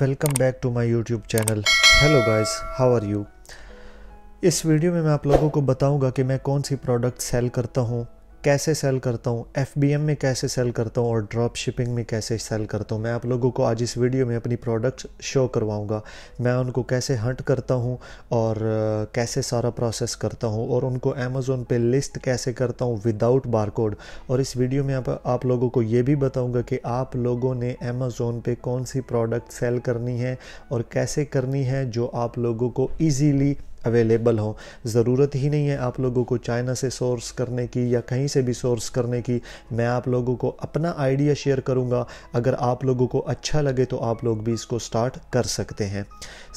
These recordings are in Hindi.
welcome back to my YouTube channel hello guys how are you इस वीडियो में मैं आप लोगों को बताऊंगा कि मैं कौन सी प्रोडक्ट सेल करता हूं कैसे सेल करता हूँ एफ में कैसे सेल करता हूँ और ड्रॉप शिपिंग में कैसे सेल करता हूँ मैं आप लोगों को आज इस वीडियो में अपनी प्रोडक्ट्स शो करवाऊँगा मैं उनको कैसे हंट करता हूँ और कैसे सारा प्रोसेस करता हूँ और उनको अमेज़ोन पे लिस्ट कैसे करता हूँ विदाउट बार कोड और इस वीडियो में आप, आप लोगों को ये भी बताऊँगा कि आप लोगों ने अमेज़ोन पे कौन सी प्रोडक्ट सेल करनी है और कैसे करनी है जो आप लोगों को ईजीली अवेलेबल हो ज़रूरत ही नहीं है आप लोगों को चाइना से सोर्स करने की या कहीं से भी सोर्स करने की मैं आप लोगों को अपना आइडिया शेयर करूँगा अगर आप लोगों को अच्छा लगे तो आप लोग भी इसको स्टार्ट कर सकते हैं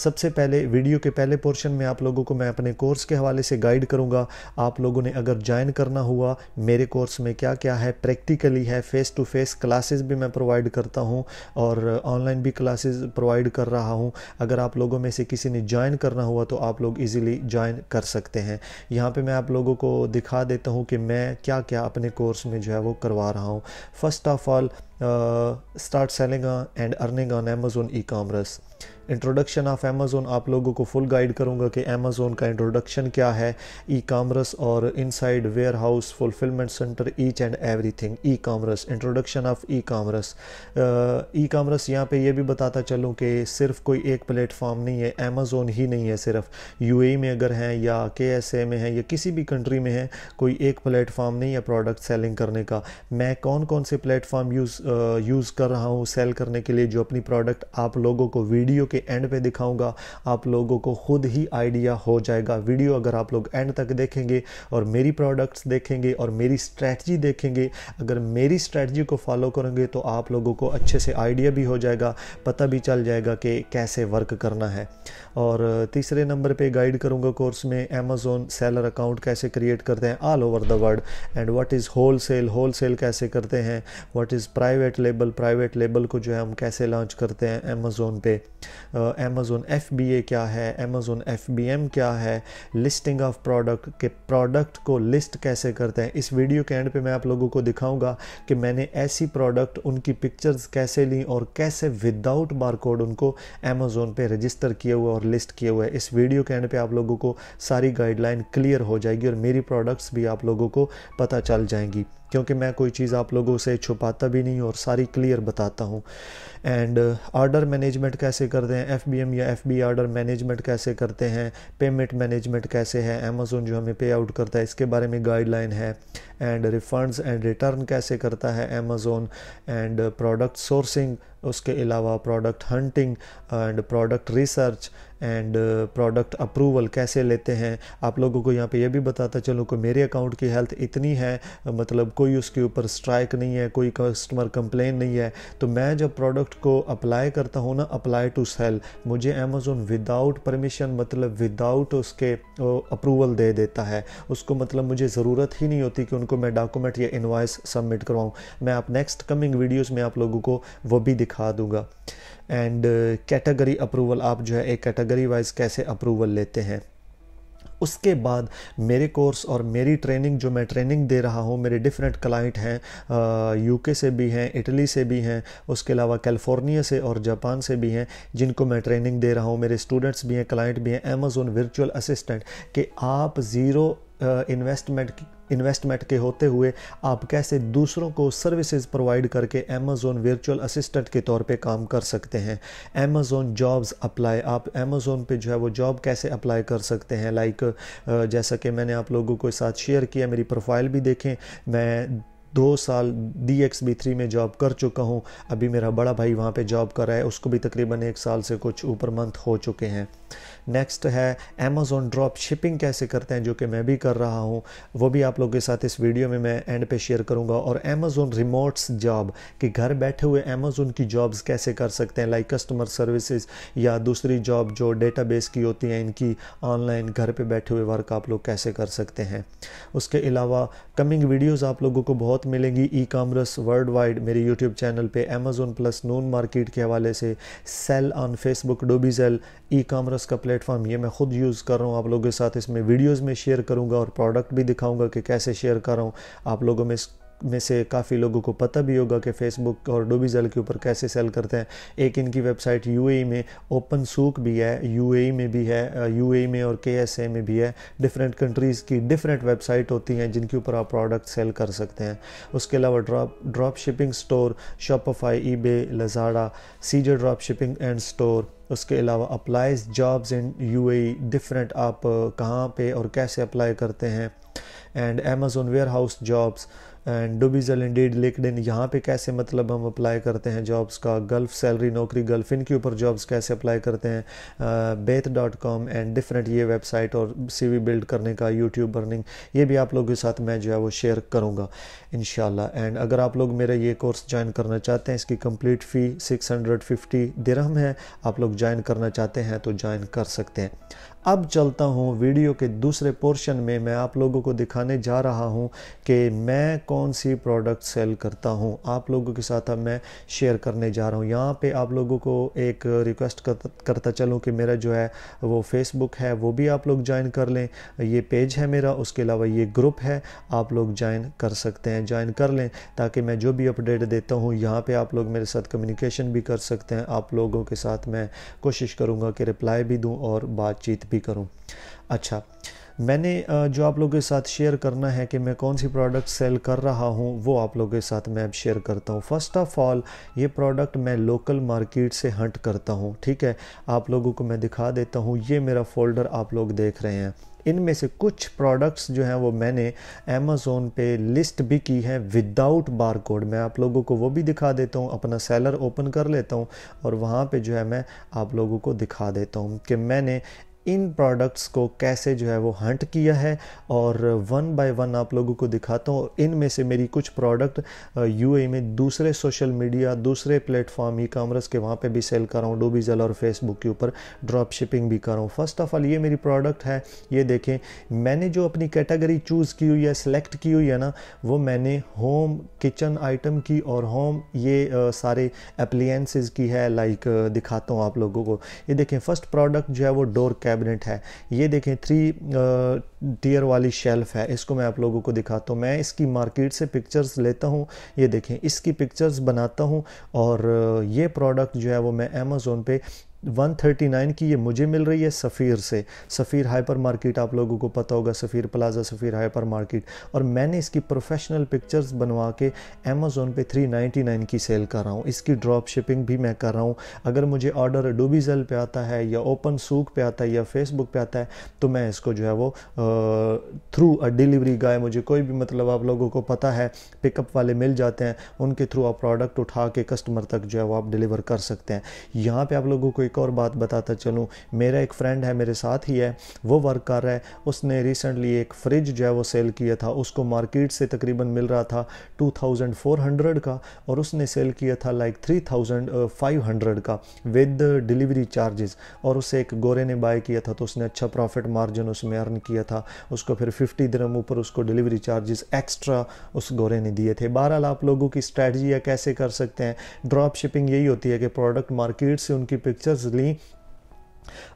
सबसे पहले वीडियो के पहले पोर्शन में आप लोगों को मैं अपने कोर्स के हवाले से गाइड करूँगा आप लोगों ने अगर ज्वाइन करना हुआ मेरे कोर्स में क्या क्या है प्रैक्टिकली है फेस टू फेस क्लासेस भी मैं प्रोवाइड करता हूँ और ऑनलाइन भी क्लासेस प्रोवाइड कर रहा हूँ अगर आप लोगों में से किसी ने ज्वाइन करना हुआ तो आप लोग इजी इजीली ज्वाइन कर सकते हैं यहाँ पे मैं आप लोगों को दिखा देता हूँ कि मैं क्या क्या अपने कोर्स में जो है वो करवा रहा हूँ first of all start selling and earning on Amazon ई Amazon इंट्रोडक्शन ऑफ अमेज़ोन आप लोगों को फुल गाइड करूंगा कि अमेज़ोन का इंट्रोडक्शन क्या है ई कॉमर्स और inside warehouse fulfilment centre each and everything e commerce introduction of e commerce e commerce यहाँ पे ये भी बताता चलूँ कि सिर्फ कोई एक प्लेटफॉर्म नहीं है अमेज़ोन ही नहीं है सिर्फ यू e में अगर हैं या के एस ए में है या किसी भी कंट्री में है कोई एक प्लेटफॉर्म नहीं है प्रोडक्ट सेलिंग करने का मैं कौन कौन से प्लेटफॉर्म यूज़ यूज़ कर रहा हूँ सेल करने के लिए जो अपनी प्रोडक्ट आप लोगों को वीडियो के एंड पे दिखाऊंगा आप लोगों को खुद ही आइडिया हो जाएगा वीडियो अगर आप लोग एंड तक देखेंगे और मेरी प्रोडक्ट्स देखेंगे और मेरी स्ट्रैटी देखेंगे अगर मेरी स्ट्रैटी को फॉलो करेंगे तो आप लोगों को अच्छे से आइडिया भी हो जाएगा पता भी चल जाएगा कि कैसे वर्क करना है और तीसरे नंबर पर गाइड करूँगा कोर्स में अमेज़ोन सेलर अकाउंट कैसे क्रिएट करते हैं all over the world and what is wholesale wholesale कैसे करते हैं what is private private label private label को जो है हम कैसे लॉन्च करते हैं अमेज़ोन पे अमेज़ोन एफ बी ए क्या है अमेज़ोन एफ बी एम क्या है लिस्टिंग ऑफ प्रोडक्ट के प्रोडक्ट को लिस्ट कैसे करते हैं इस वीडियो के एंड पे मैं आप लोगों को दिखाऊंगा कि मैंने ऐसी प्रोडक्ट उनकी पिक्चर्स कैसे ली और कैसे विदाउट बार कोड उनको अमेज़ोन पे रजिस्टर किए हुए और लिस्ट किए हुए इस वीडियो के एंड पे आप लोगों को सारी गाइडलाइन क्लियर हो जाएगी और मेरी प्रोडक्ट्स भी आप लोगों को पता चल जाएंगी क्योंकि मैं कोई चीज़ आप लोगों से छुपाता भी नहीं और सारी क्लियर बताता हूँ एंड आर्डर मैनेजमेंट कैसे करते हैं एफबीएम या एफबी आर्डर मैनेजमेंट कैसे करते हैं पेमेंट मैनेजमेंट कैसे है अमेज़ोन जो हमें पे आउट करता है इसके बारे में गाइडलाइन है एंड रिफंड्स एंड रिटर्न कैसे करता है अमेज़ोन एंड प्रोडक्ट सोर्सिंग उसके अलावा product hunting and product research and product approval कैसे लेते हैं आप लोगों को यहाँ पे ये भी बताता चलूँ कि मेरे अकाउंट की हेल्थ इतनी है मतलब कोई उसके ऊपर स्ट्राइक नहीं है कोई कस्टमर कंप्लेन नहीं है तो मैं जब प्रोडक्ट को अप्लाई करता हूँ ना अप्लाई टू सेल मुझे अमेज़ोन विदाउट परमिशन मतलब विदाउट उसके अप्रूवल दे देता है उसको मतलब मुझे ज़रूरत ही नहीं होती कि उनको मैं डॉक्यूमेंट या इन्वाइस सबमिट करवाऊँ मैं आप नेक्स्ट कमिंग वीडियोज़ में आप लोगों को वो भी दिखा दिखा दूंगा एंड कैटेगरी अप्रूवल आप जो है एक कैटेगरी वाइज कैसे अप्रूवल लेते हैं उसके बाद मेरे कोर्स और मेरी ट्रेनिंग जो मैं ट्रेनिंग दे रहा हूँ मेरे डिफरेंट क्लाइंट हैं यूके uh, से भी हैं इटली से भी हैं उसके अलावा कैलिफोर्निया से और जापान से भी हैं जिनको मैं ट्रेनिंग दे रहा हूँ मेरे स्टूडेंट्स भी हैं क्लाइंट भी हैं अमेज़ोन वर्चुअल असिस्टेंट कि आप ज़ीरो इन्वेस्टमेंट uh, इन्वेस्टमेंट के होते हुए आप कैसे दूसरों को सर्विसेज प्रोवाइड करके अमेज़ोन वर्चुअल असिस्टेंट के तौर पे काम कर सकते हैं अमेज़ोन जॉब्स अप्लाई आप अमेज़ोन पे जो है वो जॉब कैसे अप्लाई कर सकते हैं लाइक जैसा कि मैंने आप लोगों के साथ शेयर किया मेरी प्रोफाइल भी देखें मैं दो साल डी एक्स बी थ्री में जॉब कर चुका हूँ अभी मेरा बड़ा भाई वहाँ पे जॉब कर रहा है उसको भी तकरीबन एक साल से कुछ ऊपर मंथ हो चुके हैं नेक्स्ट है अमेज़ोन ड्रॉप शिपिंग कैसे करते हैं जो कि मैं भी कर रहा हूँ वो भी आप लोगों के साथ इस वीडियो में मैं एंड पे शेयर करूँगा और अमेज़ोन रिमोट्स जॉब कि घर बैठे हुए अमेज़ोन की जॉब्स कैसे कर सकते हैं लाइक कस्टमर सर्विसेज या दूसरी जॉब जो डेटाबेस की होती हैं इनकी ऑनलाइन घर पर बैठे हुए वर्क आप लोग कैसे कर सकते हैं उसके अलावा कमिंग वीडियोज़ आप लोगों को बहुत मिलेंगी ई कामर्स वर्ल्ड वाइड मेरे यूट्यूब चैनल पर अमेज़ोन प्लस नून मार्केट के हवाले से sell on Facebook Dubizzle e commerce का प्लेटफॉर्म ये मैं खुद यूज़ कर रहा हूँ आप लोगों के साथ इसमें वीडियोस में शेयर करूँगा और प्रोडक्ट भी दिखाऊँगा कि कैसे शेयर कर रहा हूँ आप लोगों में में से काफ़ी लोगों को पता भी होगा कि फेसबुक और डोबीजल के ऊपर कैसे सेल करते हैं एक इनकी वेबसाइट यूएई में ओपन सूक भी है यूएई में भी है यूएई में और केएसए में भी है डिफरेंट कंट्रीज़ की डिफरेंट वेबसाइट होती हैं जिनके ऊपर आप प्रोडक्ट सेल कर सकते हैं उसके अलावा drop drop shipping store Shopify eBay Lazada सीजर ड्रॉप शिपिंग एंड स्टोर उसके अलावा अप्लाइज जॉब्स इन यू डिफरेंट आप कहाँ पे और कैसे अप्लाई करते हैं and Amazon warehouse jobs and Dubizzle and deed इन यहाँ पर कैसे मतलब हम अप्लाई करते हैं जॉब्स का गल्फ सैलरी नौकरी गल्फ इनके ऊपर जॉब्स कैसे अप्लाई करते हैं Bayt dot com and different ये वेबसाइट और सी वी बिल्ड करने का यूट्यूब बर्निंग ये भी आप लोगों के साथ मैं जो है वो शेयर करूँगा इन शाला एंड अगर आप लोग मेरा ये कोर्स ज्वाइन करना चाहते हैं इसकी complete fee six hundred fifty दिरहम है आप लोग ज्वाइन करना चाहते हैं तो ज्वाइन कर सकते हैं अब चलता हूँ वीडियो के दूसरे पोर्शन में मैं आप लोगों को दिखाने जा रहा हूँ कि मैं कौन सी प्रोडक्ट सेल करता हूँ आप लोगों के साथ अब मैं शेयर करने जा रहा हूँ यहाँ पे आप लोगों को एक रिक्वेस्ट करता चलूँ कि मेरा जो है वो फेसबुक है वो भी आप लोग ज्वाइन कर लें ये पेज है मेरा उसके अलावा ये ग्रुप है आप लोग ज्वाइन कर सकते हैं ज्वाइन कर लें ताकि मैं जो भी अपडेट देता हूँ यहाँ पर आप लोग मेरे साथ कम्युनिकेशन भी कर सकते हैं आप लोगों के साथ मैं कोशिश करूँगा कि रिप्लाई भी दूँ और बातचीत भी भी करूँ अच्छा मैंने जो आप लोगों के साथ शेयर करना है कि मैं कौन सी प्रोडक्ट सेल कर रहा हूँ वो आप लोगों के साथ मैं अब शेयर करता हूँ फर्स्ट ऑफ ऑल ये प्रोडक्ट मैं लोकल मार्केट से हंट करता हूँ ठीक है आप लोगों को मैं दिखा देता हूँ ये मेरा फोल्डर आप लोग देख रहे हैं इनमें से कुछ प्रोडक्ट्स जो हैं वो मैंने अमेज़ोन पे लिस्ट भी की है विदाउट बार कोड मैं आप लोगों को वो भी दिखा देता हूँ अपना सेलर ओपन कर लेता हूँ और वहाँ पे जो है मैं आप लोगों को दिखा देता हूँ कि मैंने इन प्रोडक्ट्स को कैसे जो है वो हंट किया है और वन बाय वन आप लोगों को दिखाता हूँ इनमें से मेरी कुछ प्रोडक्ट यूएई में दूसरे सोशल मीडिया दूसरे प्लेटफॉर्म ई कामर्स के वहाँ पे भी सेल कर रहा हूँ डोबीजल और फेसबुक के ऊपर ड्रॉप शिपिंग भी कर रहा हूँ फर्स्ट ऑफ ऑल ये मेरी प्रोडक्ट है ये देखें मैंने जो अपनी कैटेगरी चूज़ की हुई है सेलेक्ट की हुई है ना वो मैंने होम किचन आइटम की और होम ये सारे अप्लियंसिस की है लाइक दिखाता हूँ आप लोगों को ये देखें फर्स्ट प्रोडक्ट जो है वो डोर कैप कैबिनेट है ये देखें थ्री टीयर वाली शेल्फ़ है इसको मैं आप लोगों को दिखाता हूँ मैं इसकी मार्केट से पिक्चर्स लेता हूँ ये देखें इसकी पिक्चर्स बनाता हूँ और ये प्रोडक्ट जो है वो मैं अमेज़ोन पे 139 की ये मुझे मिल रही है सफ़ीर से सफ़ीर हाइपर मार्केट आप लोगों को पता होगा Safeer Plaza Safeer hypermarket और मैंने इसकी प्रोफेशनल पिक्चर्स बनवा के अमेज़ोन पे 399 की सेल कर रहा हूँ इसकी ड्रॉप शिपिंग भी मैं कर रहा हूँ अगर मुझे ऑर्डर डूबीजल पे आता है या ओपन सूक पे आता है या फेसबुक पे आता है तो मैं इसको जो है वो थ्रू अ डिलीवरी गाय मुझे कोई भी मतलब आप लोगों को पता है पिकअप वाले मिल जाते हैं उनके थ्रू आप प्रोडक्ट उठा के कस्टमर तक जो है वो आप डिलीवर कर सकते हैं यहाँ पर आप लोगों को एक एक और बात बताता चलूँ मेरा एक फ्रेंड है मेरे साथ ही है वो वर्क कर रहा है उसने रिसेंटली एक फ्रिज जो है वो सेल किया था उसको मार्केट से तकरीबन मिल रहा था 2400 का और उसने सेल किया था लाइक 3500 का विद डिलीवरी चार्जेस और उसे एक गोरे ने बाय किया था तो उसने अच्छा प्रॉफिट मार्जिन उसमें अर्न किया था उसको फिर 50 दिन ऊपर उसको डिलीवरी चार्जेस एक्स्ट्रा उस गोरे ने दिए थे बहरहाल आप लोगों की स्ट्रैटी या कैसे कर सकते हैं ड्रॉप शिपिंग यही होती है कि प्रोडक्ट मार्केट से उनकी पिक्चर पिक्चर्स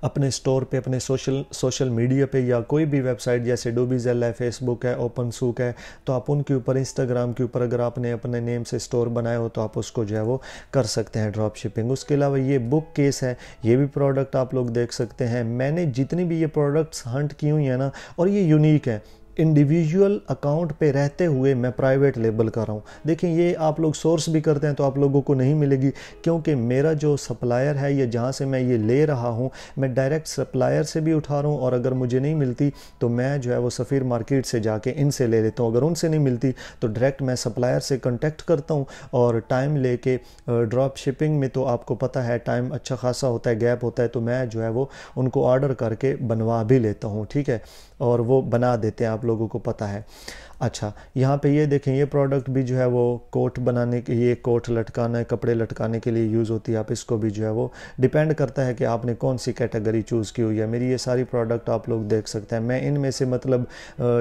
अपने स्टोर पे अपने सोशल सोशल मीडिया पे या कोई भी वेबसाइट जैसे जेल है फेसबुक है ओपन सूक है तो आप उनके ऊपर इंस्टाग्राम के ऊपर अगर आपने अपने नेम से स्टोर बनाया हो तो आप उसको जो है वो कर सकते हैं ड्रॉप शिपिंग उसके अलावा ये बुक केस है ये भी प्रोडक्ट आप लोग देख सकते हैं मैंने जितनी भी ये प्रोडक्ट्स हंट की हुई है ना और ये यूनिक है इंडिविजुअल अकाउंट पे रहते हुए मैं प्राइवेट लेबल कर रहा हूँ देखिए ये आप लोग सोर्स भी करते हैं तो आप लोगों को नहीं मिलेगी क्योंकि मेरा जो सप्लायर है या जहाँ से मैं ये ले रहा हूँ मैं डायरेक्ट सप्लायर से भी उठा रहा हूँ और अगर मुझे नहीं मिलती तो मैं जो है वो सफ़ीर मार्केट से जाके इनसे ले लेता हूँ अगर उनसे नहीं मिलती तो डायरेक्ट मैं सप्लायर से कंटेक्ट करता हूँ और टाइम लेके ड्रॉप शिपिंग में तो आपको पता है टाइम अच्छा खासा होता है गैप होता है तो मैं जो है वो उनको ऑर्डर करके बनवा भी लेता हूँ ठीक है और वो बना देते हैं आप लोगों को पता है अच्छा यहाँ पे ये देखें ये प्रोडक्ट भी जो है वो कोट बनाने के ये कोट लटकाना कपड़े लटकाने के लिए यूज़ होती है आप इसको भी जो है वो डिपेंड करता है कि आपने कौन सी कैटेगरी चूज़ की हुई है मेरी ये सारी प्रोडक्ट आप लोग देख सकते हैं मैं इनमें से मतलब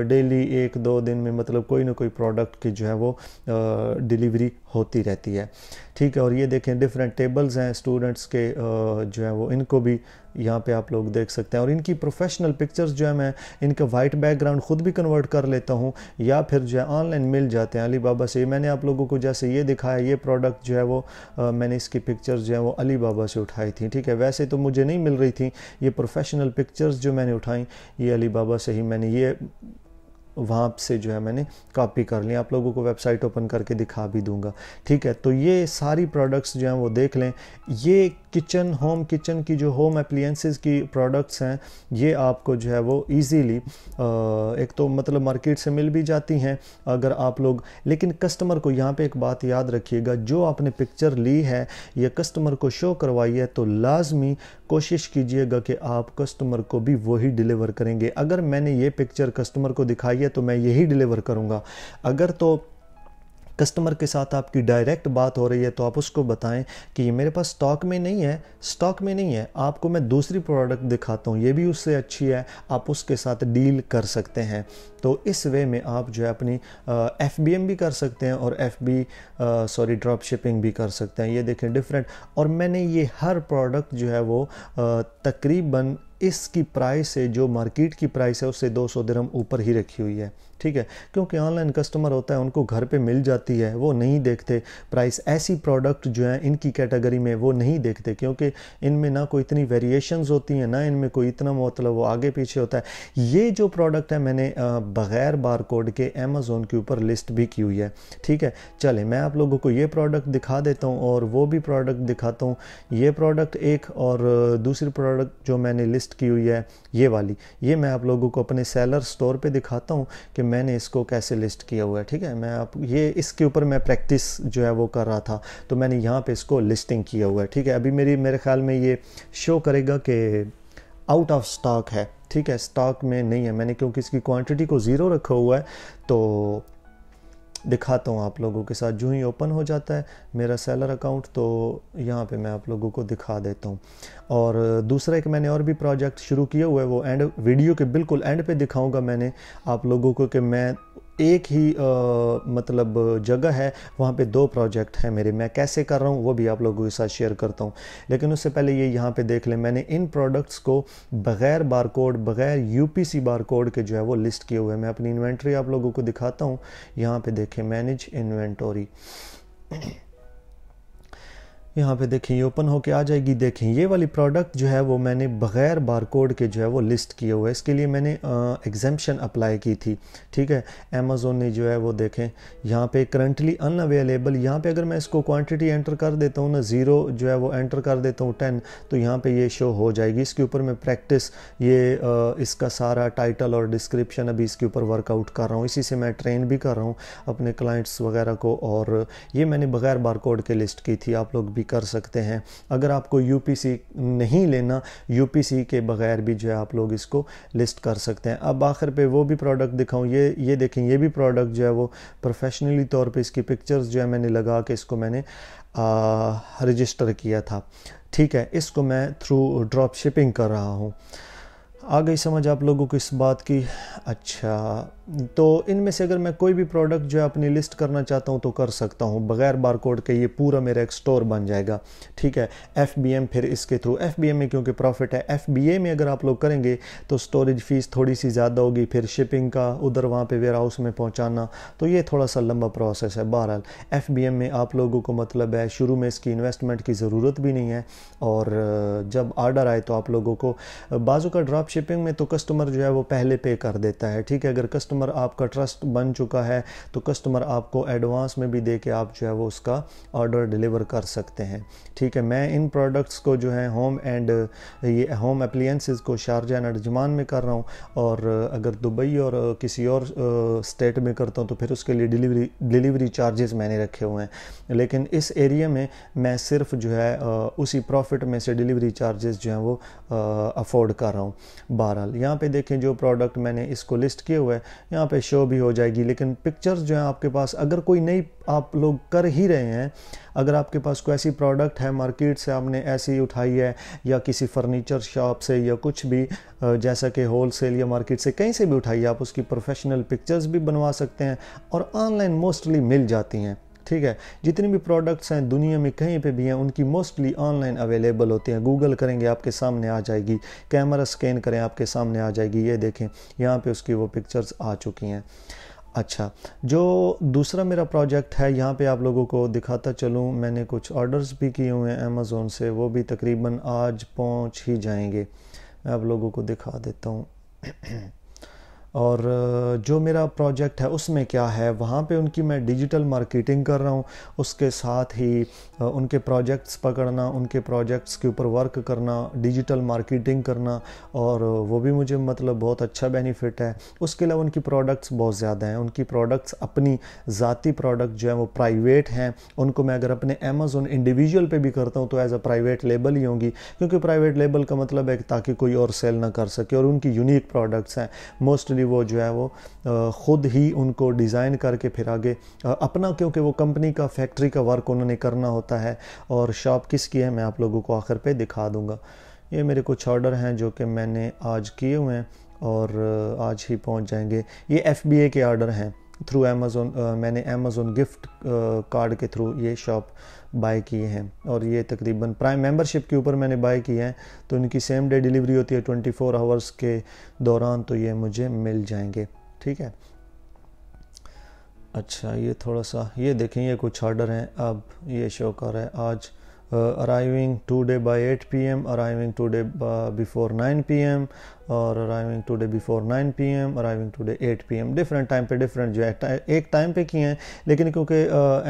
डेली एक दो दिन में मतलब कोई ना कोई प्रोडक्ट की जो है वो डिलीवरी होती रहती है ठीक है और ये देखें डिफरेंट टेबल्स हैं स्टूडेंट्स के जो है वो इनको भी यहाँ पे आप लोग देख सकते हैं और इनकी प्रोफेशनल पिक्चर्स जो है मैं इनका वाइट बैकग्राउंड खुद भी कन्वर्ट कर लेता हूँ या फिर जो है ऑनलाइन मिल जाते हैं अली बाबा से मैंने आप लोगों को जैसे ये दिखाया ये प्रोडक्ट जो है वो आ, मैंने इसकी पिक्चर्स जो है वो अली बाबा से उठाई थी ठीक है वैसे तो मुझे नहीं मिल रही थी ये प्रोफेशनल पिक्चर्स जो मैंने उठाई ये अली बाबा से ही मैंने ये वहाँ से जो है मैंने कॉपी कर लिया आप लोगों को वेबसाइट ओपन करके दिखा भी दूंगा ठीक है तो ये सारी प्रोडक्ट्स जो हैं वो देख लें ये किचन होम किचन की जो होम अप्लियंसिस की प्रोडक्ट्स हैं ये आपको जो है वो ईजीली एक तो मतलब मार्केट से मिल भी जाती हैं अगर आप लोग लेकिन कस्टमर को यहाँ पे एक बात याद रखिएगा जो आपने पिक्चर ली है या कस्टमर को शो करवाई है तो लाजमी कोशिश कीजिएगा कि आप कस्टमर को भी वही डिलीवर करेंगे अगर मैंने ये पिक्चर कस्टमर को दिखाई है है तो मैं यही डिलीवर करूँगा अगर तो कस्टमर के साथ आपकी डायरेक्ट बात हो रही है तो आप उसको बताएं कि ये मेरे पास स्टॉक में नहीं है स्टॉक में नहीं है आपको मैं दूसरी प्रोडक्ट दिखाता हूँ ये भी उससे अच्छी है आप उसके साथ डील कर सकते हैं तो इस वे में आप जो है अपनी एफ बी एम भी कर सकते हैं और F B sorry drop shipping भी कर सकते हैं ये देखें डिफरेंट और मैंने ये हर प्रोडक्ट जो है वो तकरीबन इसकी प्राइस है जो मार्केट की प्राइस है उससे 200 दरम ऊपर ही रखी हुई है ठीक है क्योंकि ऑनलाइन कस्टमर होता है उनको घर पे मिल जाती है वो नहीं देखते प्राइस ऐसी प्रोडक्ट जो है इनकी कैटेगरी में वो नहीं देखते क्योंकि इनमें ना कोई इतनी वेरिएशंस होती हैं ना इनमें कोई इतना मतलब वो आगे पीछे होता है ये जो प्रोडक्ट है मैंने बग़ैर बार कोड के अमेज़ोन के ऊपर लिस्ट भी की हुई है ठीक है चले मैं आप लोगों को ये प्रोडक्ट दिखा देता हूँ और वो भी प्रोडक्ट दिखाता हूँ ये प्रोडक्ट एक और दूसरी प्रोडक्ट जो मैंने लिस्ट की हुई है ये वाली ये मैं आप लोगों को अपने सेलर स्टोर पर दिखाता हूँ कि मैंने इसको कैसे लिस्ट किया हुआ है ठीक है मैं आप ये इसके ऊपर मैं प्रैक्टिस जो है वो कर रहा था तो मैंने यहाँ पर इसको लिस्टिंग किया हुआ है ठीक है अभी मेरी मेरे ख्याल में ये शो करेगा कि आउट ऑफ स्टॉक है ठीक है स्टॉक में नहीं है मैंने क्योंकि इसकी क्वांटिटी को ज़ीरो रखा हुआ है तो दिखाता हूँ आप लोगों के साथ जो ही ओपन हो जाता है मेरा सेलर अकाउंट तो यहाँ पे मैं आप लोगों को दिखा देता हूँ और दूसरा एक मैंने और भी प्रोजेक्ट शुरू किया हुआ है वो एंड वीडियो के बिल्कुल एंड पे दिखाऊंगा मैंने आप लोगों को कि मैं एक ही आ, मतलब जगह है वहाँ पे दो प्रोजेक्ट हैं मेरे मैं कैसे कर रहा हूँ वो भी आप लोगों के साथ शेयर करता हूँ लेकिन उससे पहले ये यहाँ पे देख लें मैंने इन प्रोडक्ट्स को बग़ैर बारकोड बग़ैर यूपीसी बारकोड के जो है वो लिस्ट किए हुए हैं मैं अपनी इन्वेंट्री आप लोगों को दिखाता हूँ यहाँ पे देखें मैनेज इन्वेंटोरी यहाँ पे देखें ये ओपन होके आ जाएगी देखें ये वाली प्रोडक्ट जो है वो मैंने बग़ैर बारकोड के जो है वो लिस्ट किए हुए इसके लिए मैंने एग्जामेशन अप्लाई की थी ठीक है अमेज़ोन ने जो है वो देखें यहाँ पे करंटली अन अवेलेबल यहाँ पे अगर मैं इसको क्वान्टिटी एंटर कर देता हूँ ना ज़ीरो जो है वो एंटर कर देता हूँ टेन तो यहाँ पर ये शो हो जाएगी इसके ऊपर मैं प्रैक्टिस ये आ, इसका सारा टाइटल और डिस्क्रिप्शन अभी इसके ऊपर वर्कआउट कर रहा हूँ इसी से मैं ट्रेन भी कर रहा हूँ अपने क्लाइंट्स वगैरह को और ये मैंने बग़ैर बारकोड के लिस्ट की थी आप लोग भी कर सकते हैं अगर आपको यू नहीं लेना यू के बगैर भी जो है आप लोग इसको लिस्ट कर सकते हैं अब आखिर पे वो भी प्रोडक्ट दिखाऊँ ये ये देखें ये भी प्रोडक्ट जो है वो प्रोफेशनली तौर पे इसकी पिक्चर्स जो है मैंने लगा के इसको मैंने रजिस्टर किया था ठीक है इसको मैं थ्रू ड्रॉप शिपिंग कर रहा हूँ आ गई समझ आप लोगों को इस बात की अच्छा तो इनमें से अगर मैं कोई भी प्रोडक्ट जो है अपनी लिस्ट करना चाहता हूँ तो कर सकता हूँ बगैर बार कोड के ये पूरा मेरा एक स्टोर बन जाएगा ठीक है एफ फिर इसके थ्रू एफ में क्योंकि प्रॉफिट है एफ में अगर आप लोग करेंगे तो स्टोरेज फ़ीस थोड़ी सी ज़्यादा होगी फिर शिपिंग का उधर वहाँ पर वेयर हाउस में पहुँचाना तो ये थोड़ा सा लंबा प्रोसेस है बहरहाल एफ में आप लोगों को मतलब है शुरू में इसकी इन्वेस्टमेंट की ज़रूरत भी नहीं है और जब आर्डर आए तो आप लोगों को बाजू का ड्रॉप शिपिंग में तो कस्टमर जो है वो पहले पे कर देता है ठीक है अगर कस्टमर कस्टमर आपका ट्रस्ट बन चुका है तो कस्टमर आपको एडवांस में भी दे के आप जो है वो उसका ऑर्डर डिलीवर कर सकते हैं ठीक है मैं इन प्रोडक्ट्स को जो है होम एंड ये होम अप्लियंसेस को शारजा एंड अर्जमान में कर रहा हूँ और अगर दुबई और किसी और स्टेट में करता हूँ तो फिर उसके लिए डिलीवरी डिलीवरी चार्जेस मैंने रखे हुए हैं लेकिन इस एरिया में मैं सिर्फ जो है उसी प्रॉफिट में से डिलीवरी चार्जेस जो हैं वो अफोर्ड कर रहा हूँ बहरहाल यहाँ पे देखें जो प्रोडक्ट मैंने इसको लिस्ट किए हुए यहाँ पे शो भी हो जाएगी लेकिन पिक्चर्स जो हैं आपके पास अगर कोई नई आप लोग कर ही रहे हैं अगर आपके पास कोई ऐसी प्रोडक्ट है मार्केट से आपने ऐसी उठाई है या किसी फर्नीचर शॉप से या कुछ भी जैसा कि होल सेल या मार्केट से कहीं से भी उठाइए आप उसकी प्रोफेशनल पिक्चर्स भी बनवा सकते हैं और ऑनलाइन मोस्टली मिल जाती हैं ठीक है जितने भी प्रोडक्ट्स हैं दुनिया में कहीं पे भी हैं उनकी मोस्टली ऑनलाइन अवेलेबल होते हैं गूगल करेंगे आपके सामने आ जाएगी कैमरा स्कैन करें आपके सामने आ जाएगी ये देखें यहाँ पे उसकी वो पिक्चर्स आ चुकी हैं अच्छा जो दूसरा मेरा प्रोजेक्ट है यहाँ पे आप लोगों को दिखाता चलूँ मैंने कुछ ऑर्डर्स भी किए हुए हैं अमेज़ोन से वो भी तकरीबन आज पहुँच ही जाएंगे मैं आप लोगों को दिखा देता हूँ और जो मेरा प्रोजेक्ट है उसमें क्या है वहाँ पे उनकी मैं डिजिटल मार्केटिंग कर रहा हूँ उसके साथ ही उनके प्रोजेक्ट्स पकड़ना उनके प्रोजेक्ट्स के ऊपर वर्क करना डिजिटल मार्केटिंग करना और वो भी मुझे मतलब बहुत अच्छा बेनिफिट है उसके अलावा उनकी प्रोडक्ट्स बहुत ज़्यादा हैं उनकी प्रोडक्ट्स अपनी ज़ाती प्रोडक्ट जो है वो प्राइवेट हैं उनको मैं अगर अपने अमेज़ोन इंडिविजुअल पर भी करता हूँ तो एज़ अ प्राइवेट लेबल ही होंगी क्योंकि प्राइवेट लेबल का मतलब है ताकि कोई और सेल ना कर सके और उनकी यूनिक प्रोडक्ट्स हैं मोस्टली वो जो है वो ख़ुद ही उनको डिज़ाइन करके फिर आगे अपना क्योंकि वो कंपनी का फैक्ट्री का वर्क उन्होंने करना होता है और शॉप किसकी है मैं आप लोगों को आखिर पे दिखा दूँगा ये मेरे कुछ ऑर्डर हैं जो कि मैंने आज किए हुए हैं और आज ही पहुँच जाएंगे ये एफ के ऑर्डर हैं थ्रू अमेज़ोन uh, मैंने अमेज़ोन गिफ्ट कार्ड के थ्रू ये शॉप बाय किए हैं और ये तकरीबन प्राइम मेंबरशिप के ऊपर मैंने बाय किए हैं तो इनकी सेम डे डिलीवरी होती है 24 फोर आवर्स के दौरान तो ये मुझे मिल जाएंगे ठीक है अच्छा ये थोड़ा सा ये देखें ये कुछ ऑर्डर हैं अब ये शो कर रहा है आज uh, arriving today by 8 pm arriving today uh, before 9 pm और arriving today before 9 am arriving today 8 am different time पे डिफरेंट जो है एक टाइम पे किए हैं लेकिन क्योंकि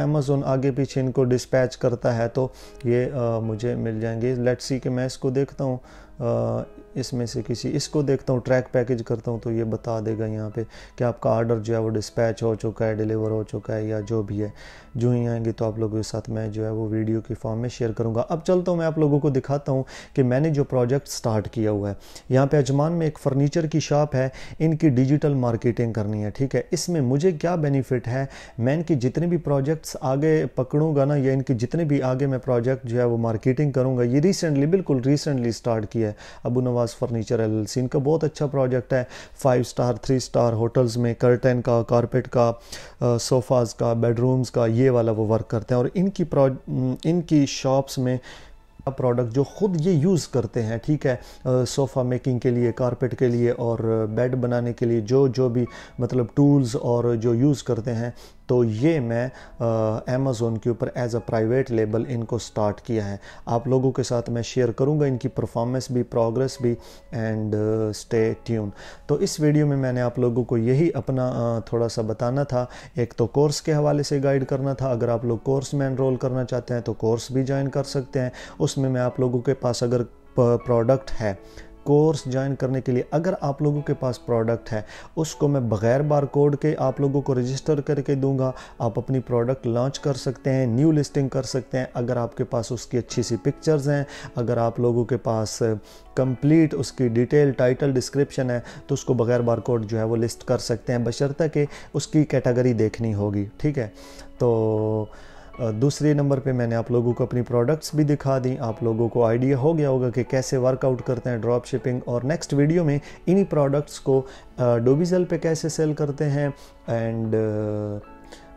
अमेज़ोन uh, आगे पीछे इनको डिस्पैच करता है तो ये uh, मुझे मिल जाएंगे लेट्स सी कि मैं इसको देखता हूँ uh, इसमें से किसी इसको देखता हूँ ट्रैक पैकेज करता हूँ तो ये बता देगा यहाँ पे कि आपका ऑर्डर जो है वो डिस्पैच हो चुका है डिलीवर हो चुका है या जो भी है जो ही आएंगे तो आप लोगों के साथ मैं जो है वो वीडियो के फॉर्म में शेयर करूँगा अब चलता हूँ मैं आप लोगों को दिखाता हूँ कि मैंने जो प्रोजेक्ट स्टार्ट किया हुआ है यहाँ पर अजमान में एक फर्नीचर की शॉप है इनकी डिजिटल मार्केटिंग करनी है ठीक है इसमें मुझे क्या बेनिफिट है मैं इनकी जितने भी प्रोजेक्ट्स आगे पकड़ूंगा ना या इनके जितने भी आगे मैं प्रोजेक्ट जो है वो मार्केटिंग करूँगा ये रिसेंटली बिल्कुल रिसेंटली स्टार्ट किया है अबू नवाज विकास फर्नीचर एल इनका बहुत अच्छा प्रोजेक्ट है five star three star hotels में कर्टन का कारपेट का सोफ़ाज़ का बेडरूम्स का ये वाला वो वर्क करते हैं और इनकी इनकी शॉप्स में प्रोडक्ट जो खुद ये यूज़ करते हैं ठीक है सोफ़ा मेकिंग के लिए कारपेट के लिए और बेड बनाने के लिए जो जो भी मतलब टूल्स और जो यूज़ करते हैं तो ये मैं अमेज़ोन के ऊपर एज अ प्राइवेट लेबल इनको स्टार्ट किया है आप लोगों के साथ मैं शेयर करूँगा इनकी परफॉर्मेंस भी प्रोग्रेस भी एंड स्टे ट्यून तो इस वीडियो में मैंने आप लोगों को यही अपना uh, थोड़ा सा बताना था एक तो कोर्स के हवाले से गाइड करना था अगर आप लोग कोर्स में एनरोल करना चाहते हैं तो कोर्स भी ज्वाइन कर सकते हैं उसमें मैं आप लोगों के पास अगर प्रोडक्ट है कोर्स ज्वाइन करने के लिए अगर आप लोगों के पास प्रोडक्ट है उसको मैं बग़ैर बार कोड के आप लोगों को रजिस्टर करके दूंगा आप अपनी प्रोडक्ट लॉन्च कर सकते हैं न्यू लिस्टिंग कर सकते हैं अगर आपके पास उसकी अच्छी सी पिक्चर्स हैं अगर आप लोगों के पास कंप्लीट उसकी डिटेल टाइटल डिस्क्रिप्शन है तो उसको बगैर बार कोड जो है वो लिस्ट कर सकते हैं बशर्ते कि उसकी कैटेगरी देखनी होगी ठीक है तो दूसरे नंबर पे मैंने आप लोगों को अपनी प्रोडक्ट्स भी दिखा दी आप लोगों को आइडिया हो गया होगा कि कैसे वर्कआउट करते हैं ड्रॉप शिपिंग और नेक्स्ट वीडियो में इन्हीं प्रोडक्ट्स को डोबीजल पे कैसे सेल करते हैं एंड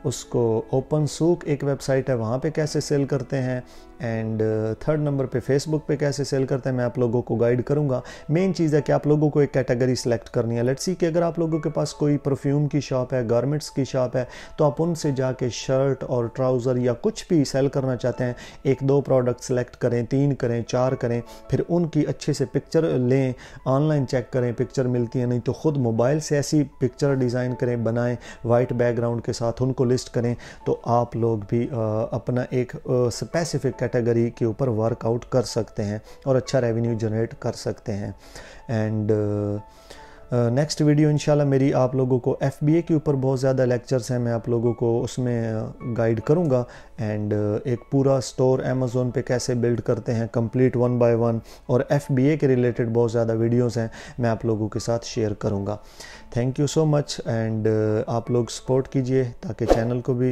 उसको ओपन सूक एक वेबसाइट है वहाँ पे कैसे सेल करते हैं एंड थर्ड नंबर पे फेसबुक पे कैसे सेल करते हैं मैं आप लोगों को गाइड करूंगा मेन चीज़ है कि आप लोगों को एक कैटेगरी सेलेक्ट करनी है लेट्स सी कि अगर आप लोगों के पास कोई परफ्यूम की शॉप है गारमेंट्स की शॉप है तो आप उनसे जाके शर्ट और ट्राउज़र या कुछ भी सेल करना चाहते हैं एक दो प्रोडक्ट सेलेक्ट करें तीन करें चार करें फिर उनकी अच्छे से पिक्चर लें ऑनलाइन चेक करें पिक्चर मिलती है नहीं तो ख़ुद मोबाइल से ऐसी पिक्चर डिज़ाइन करें बनाएं वाइट बैकग्राउंड के साथ उनको लिस्ट करें तो आप लोग भी uh, अपना एक स्पेसिफिक uh, कैटेगरी के ऊपर वर्कआउट कर सकते हैं और अच्छा रेवेन्यू जनरेट कर सकते हैं एंड नेक्स्ट वीडियो इंशाल्लाह मेरी आप लोगों को एफ के ऊपर बहुत ज़्यादा लेक्चर्स हैं मैं आप लोगों को उसमें गाइड uh, करूँगा एंड uh, एक पूरा स्टोर अमेज़ोन पे कैसे बिल्ड करते हैं कंप्लीट वन बाय वन और एफ के रिलेटेड बहुत ज़्यादा वीडियोस हैं मैं आप लोगों के साथ शेयर करूँगा thank you so much and आप लोग सपोर्ट कीजिए ताकि चैनल को भी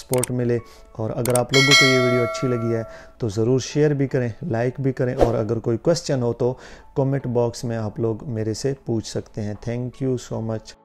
सपोर्ट uh, मिले और अगर आप लोगों को ये वीडियो अच्छी लगी है तो ज़रूर शेयर भी करें लाइक भी करें और अगर कोई क्वेश्चन हो तो कमेंट बॉक्स में आप लोग मेरे से पूछ सकते हैं थैंक यू सो मच